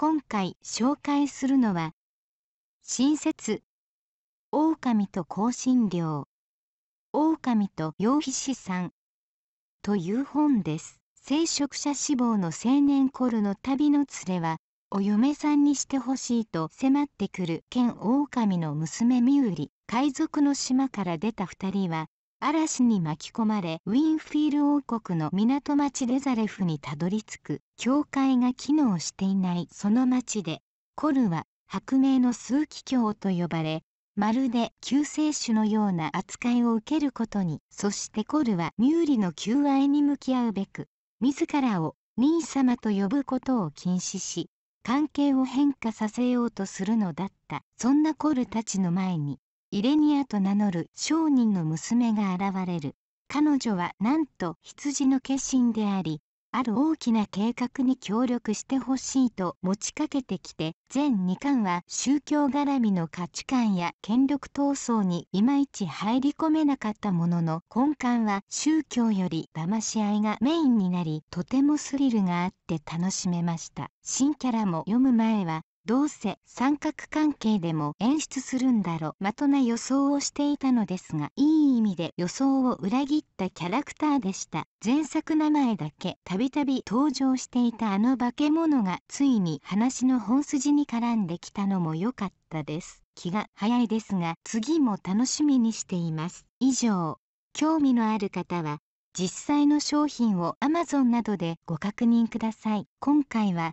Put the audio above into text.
今回紹介するのは新説狼と香辛料狼と羊皮さんという本です聖職者志望の青年頃の旅の連れはお嫁さんにしてほしいと迫ってくる剣狼の娘身売り海賊の島から出た2人は嵐に巻き込まれウィンフィール王国の港町レザレフにたどり着く教会が機能していないその町でコルは白明の枢機教」と呼ばれまるで救世主のような扱いを受けることにそしてコルはミューリの求愛に向き合うべく自らを兄様と呼ぶことを禁止し関係を変化させようとするのだったそんなコルたちの前にイレニアと名乗る商人の娘が現れる彼女はなんと羊の化身でありある大きな計画に協力してほしいと持ちかけてきて全2巻は宗教絡みの価値観や権力闘争にいまいち入り込めなかったものの根幹は宗教より騙し合いがメインになりとてもスリルがあって楽しめました新キャラも読む前はどうせ三角関係でも演出するんだろまとな予想をしていたのですがいい意味で予想を裏切ったキャラクターでした前作名前だけたびたび登場していたあの化け物がついに話の本筋に絡んできたのも良かったです気が早いですが次も楽しみにしています以上興味のある方は実際の商品を Amazon などでご確認ください今回は